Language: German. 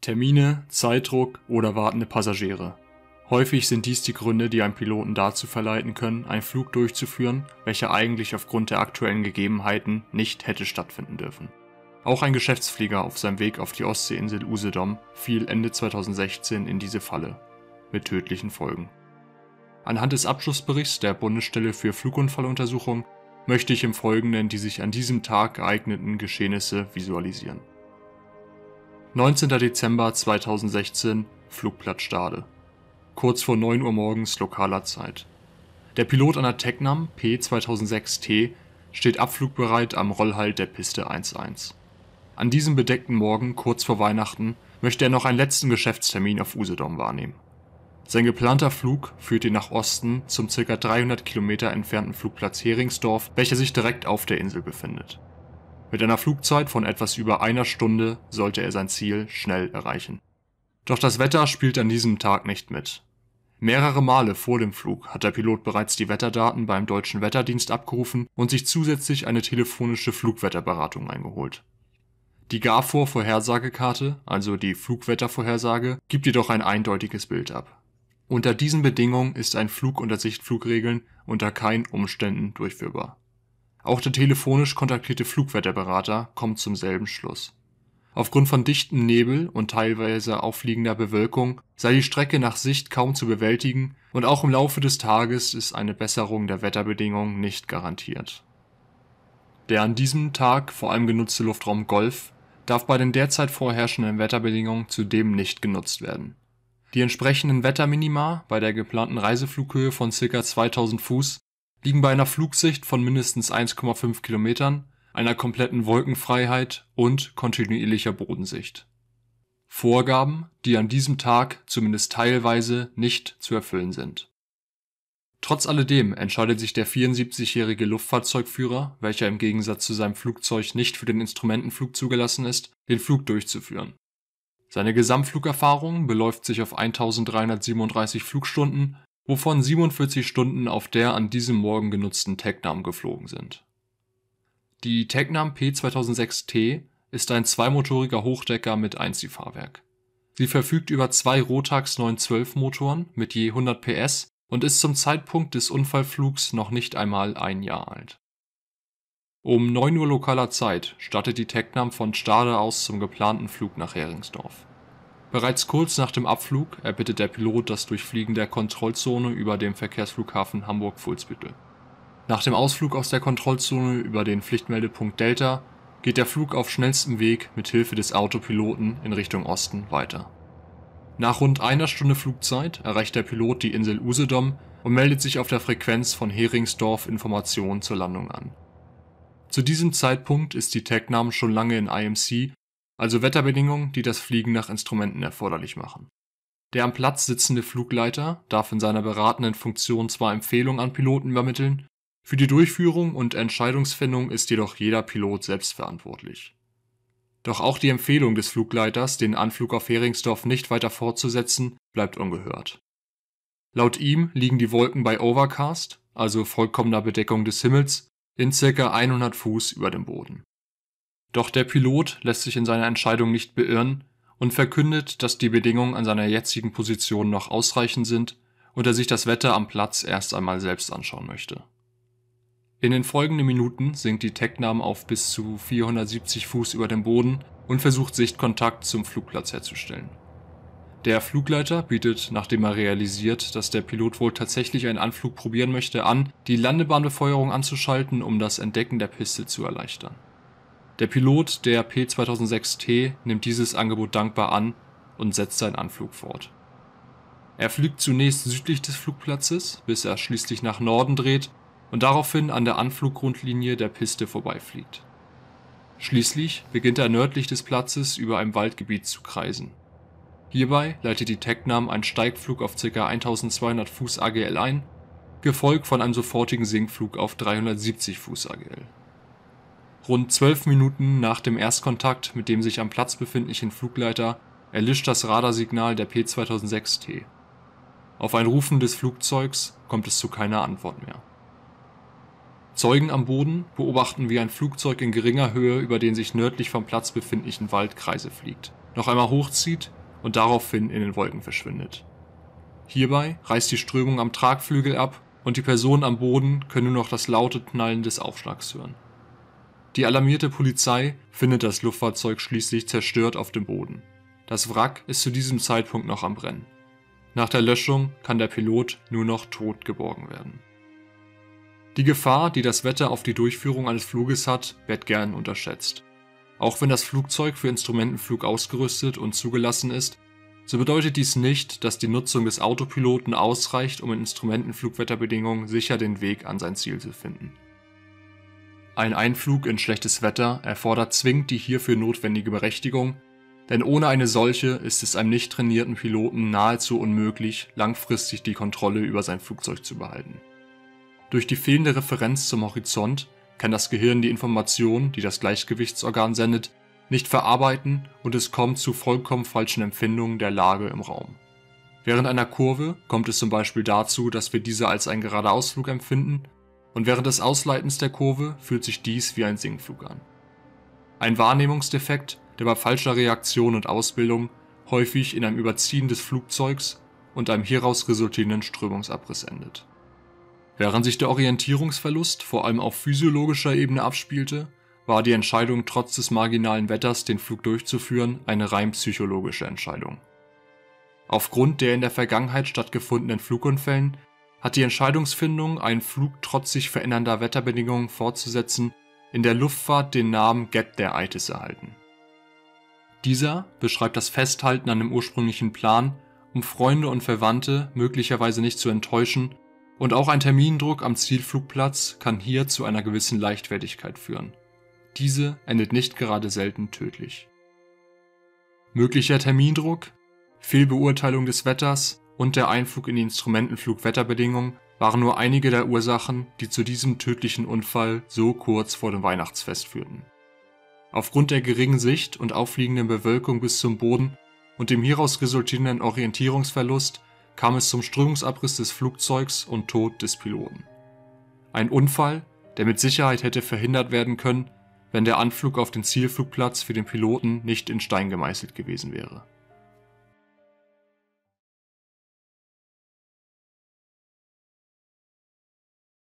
Termine, Zeitdruck oder wartende Passagiere. Häufig sind dies die Gründe, die einen Piloten dazu verleiten können, einen Flug durchzuführen, welcher eigentlich aufgrund der aktuellen Gegebenheiten nicht hätte stattfinden dürfen. Auch ein Geschäftsflieger auf seinem Weg auf die Ostseeinsel Usedom fiel Ende 2016 in diese Falle, mit tödlichen Folgen. Anhand des Abschlussberichts der Bundesstelle für Flugunfalluntersuchung möchte ich im Folgenden die sich an diesem Tag geeigneten Geschehnisse visualisieren. 19. Dezember 2016, Flugplatz Stade. Kurz vor 9 Uhr morgens lokaler Zeit. Der Pilot einer Tecnam P2006T steht abflugbereit am Rollhalt der Piste 11. An diesem bedeckten Morgen kurz vor Weihnachten möchte er noch einen letzten Geschäftstermin auf Usedom wahrnehmen. Sein geplanter Flug führt ihn nach Osten zum ca. 300 Kilometer entfernten Flugplatz Heringsdorf, welcher sich direkt auf der Insel befindet. Mit einer Flugzeit von etwas über einer Stunde sollte er sein Ziel schnell erreichen. Doch das Wetter spielt an diesem Tag nicht mit. Mehrere Male vor dem Flug hat der Pilot bereits die Wetterdaten beim deutschen Wetterdienst abgerufen und sich zusätzlich eine telefonische Flugwetterberatung eingeholt. Die gafor vorhersagekarte also die Flugwettervorhersage, gibt jedoch ein eindeutiges Bild ab. Unter diesen Bedingungen ist ein Flug unter Sichtflugregeln unter keinen Umständen durchführbar auch der telefonisch kontaktierte Flugwetterberater kommt zum selben Schluss. Aufgrund von dichtem Nebel und teilweise auffliegender Bewölkung sei die Strecke nach Sicht kaum zu bewältigen und auch im Laufe des Tages ist eine Besserung der Wetterbedingungen nicht garantiert. Der an diesem Tag vor allem genutzte Luftraum Golf darf bei den derzeit vorherrschenden Wetterbedingungen zudem nicht genutzt werden. Die entsprechenden Wetterminima bei der geplanten Reiseflughöhe von ca. 2000 Fuß liegen bei einer Flugsicht von mindestens 1,5 Kilometern, einer kompletten Wolkenfreiheit und kontinuierlicher Bodensicht. Vorgaben, die an diesem Tag zumindest teilweise nicht zu erfüllen sind. Trotz alledem entscheidet sich der 74-jährige Luftfahrzeugführer, welcher im Gegensatz zu seinem Flugzeug nicht für den Instrumentenflug zugelassen ist, den Flug durchzuführen. Seine Gesamtflugerfahrung beläuft sich auf 1337 Flugstunden wovon 47 Stunden auf der an diesem Morgen genutzten Tecnam geflogen sind. Die Tecnam P2006T ist ein zweimotoriger Hochdecker mit Einziehfahrwerk. Sie verfügt über zwei Rotax 912 Motoren mit je 100 PS und ist zum Zeitpunkt des Unfallflugs noch nicht einmal ein Jahr alt. Um 9 Uhr lokaler Zeit startet die Tecnam von Stade aus zum geplanten Flug nach Heringsdorf. Bereits kurz nach dem Abflug erbittet der Pilot das Durchfliegen der Kontrollzone über dem Verkehrsflughafen hamburg fulzbüttel Nach dem Ausflug aus der Kontrollzone über den Pflichtmeldepunkt Delta geht der Flug auf schnellstem Weg mit Hilfe des Autopiloten in Richtung Osten weiter. Nach rund einer Stunde Flugzeit erreicht der Pilot die Insel Usedom und meldet sich auf der Frequenz von Heringsdorf Informationen zur Landung an. Zu diesem Zeitpunkt ist die Tecnam schon lange in IMC also Wetterbedingungen, die das Fliegen nach Instrumenten erforderlich machen. Der am Platz sitzende Flugleiter darf in seiner beratenden Funktion zwar Empfehlungen an Piloten übermitteln, für die Durchführung und Entscheidungsfindung ist jedoch jeder Pilot selbst verantwortlich. Doch auch die Empfehlung des Flugleiters, den Anflug auf Heringsdorf nicht weiter fortzusetzen, bleibt ungehört. Laut ihm liegen die Wolken bei Overcast, also vollkommener Bedeckung des Himmels, in circa 100 Fuß über dem Boden doch der Pilot lässt sich in seiner Entscheidung nicht beirren und verkündet, dass die Bedingungen an seiner jetzigen Position noch ausreichend sind und er sich das Wetter am Platz erst einmal selbst anschauen möchte. In den folgenden Minuten sinkt die Technam auf bis zu 470 Fuß über dem Boden und versucht Sichtkontakt zum Flugplatz herzustellen. Der Flugleiter bietet, nachdem er realisiert, dass der Pilot wohl tatsächlich einen Anflug probieren möchte, an, die Landebahnbefeuerung anzuschalten, um das Entdecken der Piste zu erleichtern der Pilot der P-2006T nimmt dieses Angebot dankbar an und setzt seinen Anflug fort. Er fliegt zunächst südlich des Flugplatzes, bis er schließlich nach Norden dreht und daraufhin an der Anfluggrundlinie der Piste vorbeifliegt. Schließlich beginnt er nördlich des Platzes über einem Waldgebiet zu kreisen. Hierbei leitet die Technam einen Steigflug auf ca. 1200 Fuß AGL ein, gefolgt von einem sofortigen Sinkflug auf 370 Fuß AGL Rund zwölf Minuten nach dem Erstkontakt mit dem sich am Platz befindlichen Flugleiter erlischt das Radarsignal der P-2006-T. Auf ein Rufen des Flugzeugs kommt es zu keiner Antwort mehr. Zeugen am Boden beobachten, wie ein Flugzeug in geringer Höhe über den sich nördlich vom Platz befindlichen Wald fliegt, noch einmal hochzieht und daraufhin in den Wolken verschwindet. Hierbei reißt die Strömung am Tragflügel ab und die Personen am Boden können nur noch das laute Knallen des Aufschlags hören die alarmierte Polizei findet das Luftfahrzeug schließlich zerstört auf dem Boden. Das Wrack ist zu diesem Zeitpunkt noch am Brennen. Nach der Löschung kann der Pilot nur noch tot geborgen werden. Die Gefahr, die das Wetter auf die Durchführung eines Fluges hat, wird gern unterschätzt. Auch wenn das Flugzeug für Instrumentenflug ausgerüstet und zugelassen ist, so bedeutet dies nicht, dass die Nutzung des Autopiloten ausreicht, um in Instrumentenflugwetterbedingungen sicher den Weg an sein Ziel zu finden. Ein Einflug in schlechtes Wetter erfordert zwingend die hierfür notwendige Berechtigung, denn ohne eine solche ist es einem nicht trainierten Piloten nahezu unmöglich, langfristig die Kontrolle über sein Flugzeug zu behalten. Durch die fehlende Referenz zum Horizont kann das Gehirn die Information, die das Gleichgewichtsorgan sendet, nicht verarbeiten und es kommt zu vollkommen falschen Empfindungen der Lage im Raum. Während einer Kurve kommt es zum Beispiel dazu, dass wir diese als einen Geradeausflug empfinden und während des Ausleitens der Kurve fühlt sich dies wie ein Sinkflug an. Ein Wahrnehmungsdefekt, der bei falscher Reaktion und Ausbildung häufig in einem Überziehen des Flugzeugs und einem hieraus resultierenden Strömungsabriss endet. Während sich der Orientierungsverlust vor allem auf physiologischer Ebene abspielte, war die Entscheidung, trotz des marginalen Wetters den Flug durchzuführen, eine rein psychologische Entscheidung. Aufgrund der in der Vergangenheit stattgefundenen Flugunfällen hat die Entscheidungsfindung, einen Flug trotz sich verändernder Wetterbedingungen fortzusetzen, in der Luftfahrt den Namen Get der ITIS erhalten. Dieser beschreibt das Festhalten an dem ursprünglichen Plan, um Freunde und Verwandte möglicherweise nicht zu enttäuschen, und auch ein Termindruck am Zielflugplatz kann hier zu einer gewissen Leichtfertigkeit führen. Diese endet nicht gerade selten tödlich. Möglicher Termindruck, Fehlbeurteilung des Wetters, und der Einflug in die Instrumentenflug-Wetterbedingungen waren nur einige der Ursachen, die zu diesem tödlichen Unfall so kurz vor dem Weihnachtsfest führten. Aufgrund der geringen Sicht und auffliegenden Bewölkung bis zum Boden und dem hieraus resultierenden Orientierungsverlust kam es zum Strömungsabriss des Flugzeugs und Tod des Piloten. Ein Unfall, der mit Sicherheit hätte verhindert werden können, wenn der Anflug auf den Zielflugplatz für den Piloten nicht in Stein gemeißelt gewesen wäre.